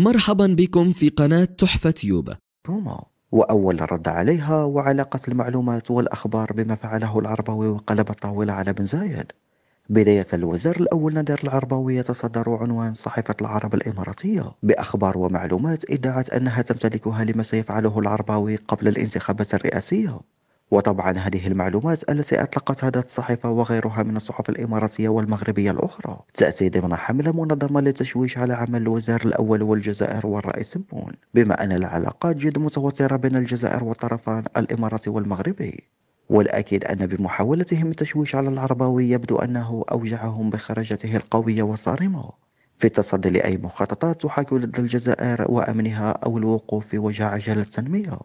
مرحبا بكم في قناة تحفة يوب روما وأول رد عليها وعلاقة المعلومات والأخبار بما فعله العربوي وقلب الطاولة على بن زايد بداية الوزير الأول نادر العرباوي يتصدر عنوان صحيفة العرب الإماراتية بأخبار ومعلومات ادعت أنها تمتلكها لما سيفعله العرباوي قبل الانتخابات الرئاسية وطبعا هذه المعلومات التي أطلقت هذه الصحيفة وغيرها من الصحف الإماراتية والمغربية الأخرى تأتي ضمن حملة منظمة للتشويش على عمل الوزير الأول والجزائر والرئيس بون بما أن العلاقات جد متوترة بين الجزائر والطرفان الإماراتي والمغربي والأكيد أن بمحاولتهم التشويش على العرباوي يبدو أنه أوجعهم بخرجته القوية والصارمة في التصدي لأي مخططات تحاكي ضد الجزائر وأمنها أو الوقوف في وجه عجلة التنمية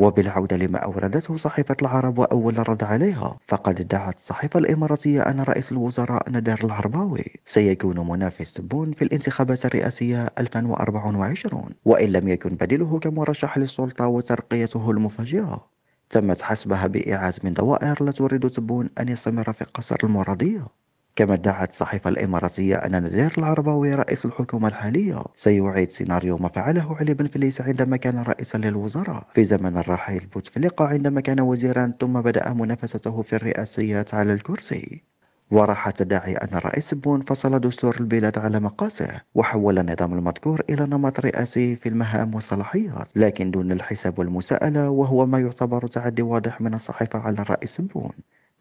وبالعودة لما أوردته صحيفة العرب وأول رد عليها فقد ادعت الصحيفة الإماراتية أن رئيس الوزراء نادر العرباوي سيكون منافس بون في الانتخابات الرئاسية 2024 وإن لم يكن بديله كمرشح للسلطة وترقيته المفاجئة تمت حسبها بإعاز من دوائر لا تريد تبون أن يستمر في قصر المرضية كما ادعت الصحيفة الإماراتية أن نزير العرباوي رئيس الحكومة الحالية سيعيد سيناريو ما فعله علي بن فليس عندما كان رئيسا للوزراء في زمن الرحيل بوتفليقة عندما كان وزيرا ثم بدأ منافسته في الرئاسيات على الكرسي وراح تدعي أن رئيس بون فصل دستور البلاد على مقاسه وحول النظام المذكور إلى نمط رئاسي في المهام والصلاحيات لكن دون الحساب والمساءلة وهو ما يعتبر تعدي واضح من الصحيفة على الرئيس بون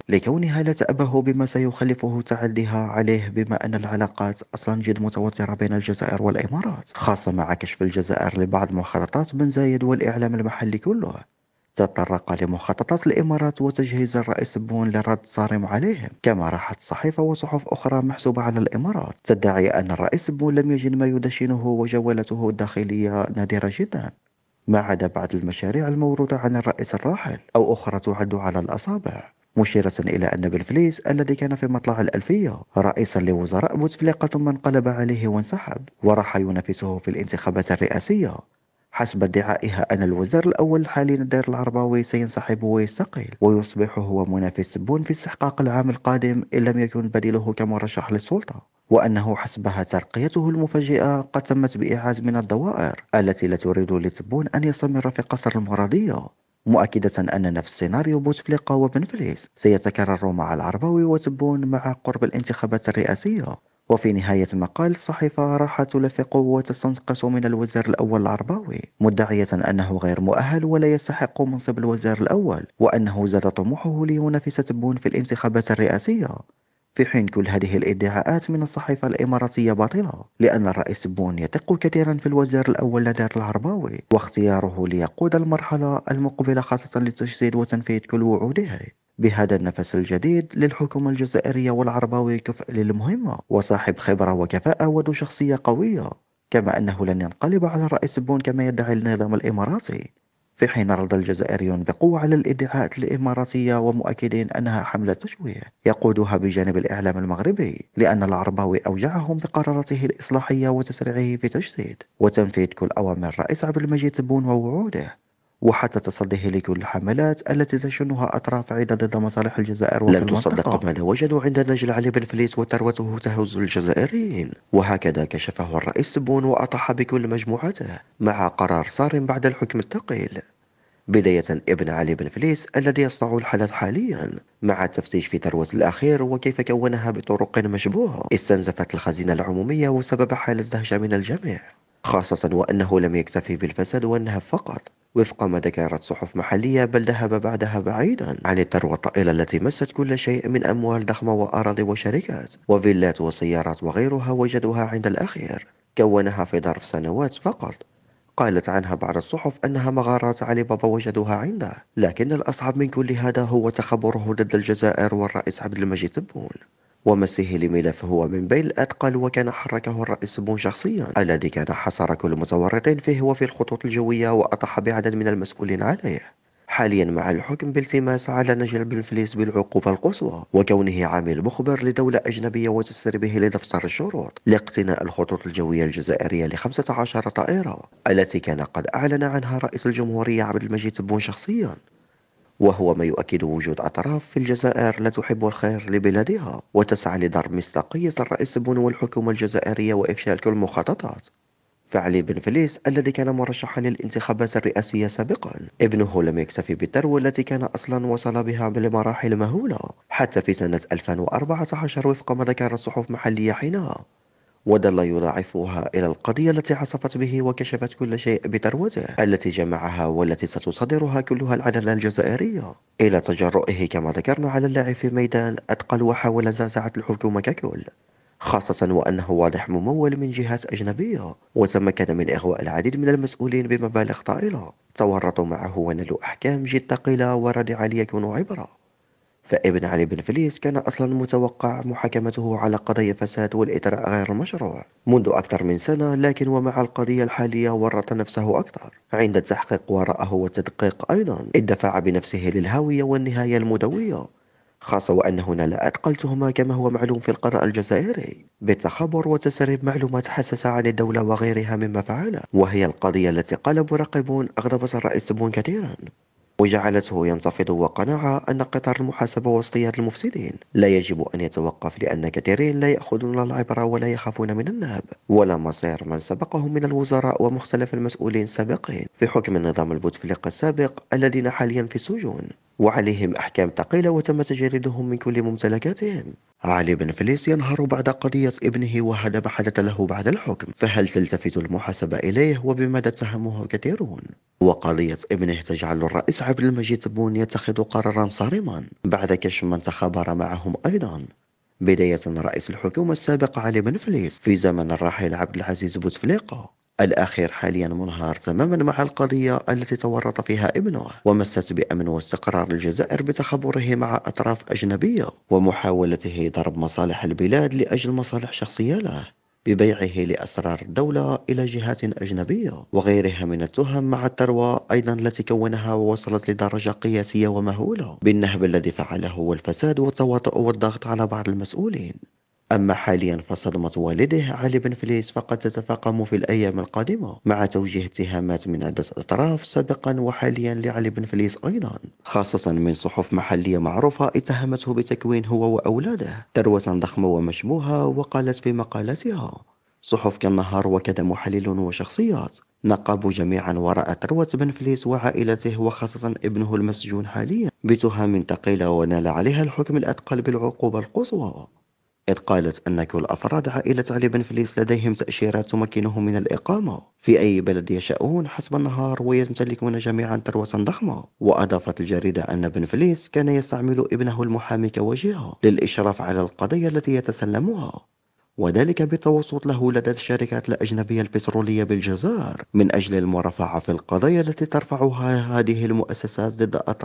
لكونها لا تأبه بما سيخلفه تعديها عليه بما أن العلاقات أصلا جد متوترة بين الجزائر والإمارات خاصة مع كشف الجزائر لبعض مخططات بن زايد والإعلام المحلي كله تطرق لمخططات الإمارات وتجهيز الرئيس بون لرد صارم عليهم كما راحت صحيفة وصحف أخرى محسوبة على الإمارات تدعي أن الرئيس بون لم يجد ما يدشنه وجولته الداخلية نادرة جدا ما عدا بعض المشاريع الموروثة عن الرئيس الراحل أو أخرى تعد على الأصابع مشيرة إلى أن بلفليس الذي كان في مطلع الألفية رئيسا لوزراء بوتفليقة ثم انقلب عليه وانسحب وراح ينافسه في الانتخابات الرئاسية حسب ادعائها أن الوزير الأول الحالي نادر العرباوي سينسحب ويستقيل ويصبح هو منافس بون في استحقاق العام القادم إن لم يكن بديله كمرشح للسلطة وأنه حسبها ترقيته المفاجئة قد تمت بإعاز من الدوائر التي لا تريد لتبون أن يستمر في قصر المرضية مؤكدة أن نفس سيناريو بوتفليقة وبنفليس سيتكرر مع العربوي وتبون مع قرب الانتخابات الرئاسية وفي نهاية المقال الصحيفة راح تلفق وتستنقص من الوزير الأول العرباوي مدعية أنه غير مؤهل ولا يستحق منصب الوزير الأول وأنه زاد طموحه لينافس تبون في الانتخابات الرئاسية في حين كل هذه الادعاءات من الصحيفة الإماراتية باطلة لأن الرئيس بون يثق كثيرا في الوزير الأول نادر العرباوي واختياره ليقود المرحلة المقبلة خاصة لتجسيد وتنفيذ كل وعوده بهذا النفس الجديد للحكومة الجزائرية والعرباوي كفء للمهمة وصاحب خبرة وكفاءة وذو شخصية قوية كما أنه لن ينقلب على الرئيس بون كما يدعي النظام الإماراتي في حين رد الجزائريون بقوة على الادعاءات الإماراتية ومؤكدين أنها حملة تشويه يقودها بجانب الإعلام المغربي لأن العرباوي أوجعهم بقراراته الإصلاحية وتسريعه في تجسيد وتنفيذ كل أوامر الرئيس عبد المجيد تبون ووعوده وحتى تصديه لكل الحملات التي تشنها أطراف عدة ضد مصالح الجزائر وفي لم تصدق ما وجدوا عند نجل علي بن فليس وثروته تهز الجزائريين وهكذا كشفه الرئيس بون وأطاح بكل مجموعته مع قرار صارم بعد الحكم الثقيل بداية ابن علي بن فليس الذي يصنع الحدث حاليا مع التفتيش في ثروة الأخير وكيف كونها بطرق مشبوهة استنزفت الخزينة العمومية وسبب حالة الزهجة من الجميع خاصة وأنه لم يكتفي بالفساد والنهب فقط وفق ما ذكرت صحف محلية بل ذهب بعدها بعيدا عن الثروة الطائلة التي مست كل شيء من أموال ضخمة وأراضي وشركات وفيلات وسيارات وغيرها وجدوها عند الأخير كونها في ظرف سنوات فقط قالت عنها بعض الصحف أنها مغارات علي بابا وجدوها عنده لكن الأصعب من كل هذا هو تخبره ضد الجزائر والرئيس عبد المجيد تبون ومسيه لملف هو من بين الأثقل وكان حركه الرئيس بون شخصيا الذي كان حصر كل متورط فيه وفي الخطوط الجوية وأطاح بعدد من المسؤولين عليه حاليا مع الحكم بالتماس على نجل بن فليس بالعقوبة القصوى وكونه عامل مخبر لدولة أجنبية به لدفتر الشروط لاقتناء الخطوط الجوية الجزائرية ل 15 طائرة التي كان قد أعلن عنها رئيس الجمهورية عبد المجيد تبون شخصيا وهو ما يؤكد وجود أطراف في الجزائر لا تحب الخير لبلادها وتسعى لضرب مصداقية الرئيس بونو والحكومة الجزائرية وإفشال كل المخططات فعلي بن فليس الذي كان مرشحا للانتخابات الرئاسية سابقا ابنه لم يكتفي بالثروة التي كان أصلا وصل بها لمراحل مهولة حتى في سنة 2014 وفق ما ذكر الصحف محلية حينها وظل يضاعفها إلى القضية التي عصفت به وكشفت كل شيء بثروته التي جمعها والتي ستصدرها كلها العدالة الجزائرية إلى تجرؤه كما ذكرنا على اللعب في ميدان أثقل وحاول زعزعة الحكومة ككل خاصة وأنه واضح ممول من جهات أجنبية وتمكن من إغواء العديد من المسؤولين بمبالغ طائلة تورطوا معه ونالوا أحكام جد ثقيلة وردع ليكونوا عبرة فابن علي بن فليس كان أصلا متوقع محاكمته على قضية فساد والإثراء غير المشروع منذ أكثر من سنة لكن ومع القضية الحالية ورط نفسه أكثر عند التحقيق وراءه والتدقيق أيضا اندفع بنفسه للهاوية والنهاية المدوية خاصة وأن هنا لا أثقل تهمة كما هو معلوم في القضاء الجزائري بالتخبر وتسريب معلومات حساسة عن الدولة وغيرها مما فعله وهي القضية التي قال مراقبون أغضبت الرئيس تبون كثيرا وجعلته ينتفض وقناعة أن قطار المحاسبة واصطياد المفسدين لا يجب أن يتوقف لأن كثيرين لا يأخذون العبرة ولا يخافون من النهب ولا مصير من سبقهم من الوزراء ومختلف المسؤولين السابقين في حكم النظام البوتفليقة السابق الذين حاليا في السجون وعليهم أحكام ثقيلة وتم تجريدهم من كل ممتلكاتهم علي بن فليس ينهار بعد قضية ابنه وهذا ما حدث له بعد الحكم فهل تلتفت المحاسبة إليه وبماذا اتهمه كثيرون وقضية ابنه تجعل الرئيس عبد المجيد بون يتخذ قرارا صارما بعد كشف من تخابر معهم أيضا بداية رئيس الحكومة السابق علي بن فليس في زمن الراحل عبد العزيز بوتفليقة الأخير حاليا منهار تماما مع القضية التي تورط فيها ابنه ومست بأمن واستقرار الجزائر بتخبره مع أطراف أجنبية ومحاولته ضرب مصالح البلاد لأجل مصالح شخصية له ببيعه لأسرار الدولة إلى جهات أجنبية وغيرها من التهم مع الثروة أيضا التي كونها ووصلت لدرجة قياسية ومهولة بالنهب الذي فعله والفساد والتواطؤ والضغط على بعض المسؤولين أما حاليا فصدمة والده علي بن فليس فقد تتفاقم في الأيام القادمة مع توجيه اتهامات من عدة أطراف سابقا وحاليا لعلي بن فليس أيضا خاصة من صحف محلية معروفة اتهمته بتكوين هو وأولاده ثروة ضخمة ومشبوهة وقالت في مقالتها صحف كالنهار وكذا محلل وشخصيات نقبوا جميعا وراء ثروة بن فليس وعائلته وخاصة ابنه المسجون حاليا بتهم ثقيلة ونال عليها الحكم الأثقل بالعقوبة القصوى إذ قالت أن كل أفراد عائلة علي بن فليس لديهم تأشيرات تمكنهم من الإقامة في أي بلد يشاؤون حسب النهار ويمتلكون جميعا ثروة ضخمة وأضافت الجريدة أن بن فليس كان يستعمل ابنه المحامي كوجهة للإشراف على القضية التي يتسلمها وذلك بالتوسط له لدى الشركات الأجنبية البترولية بالجزائر من أجل المرافعة في القضايا التي ترفعها هذه المؤسسات ضد أطراف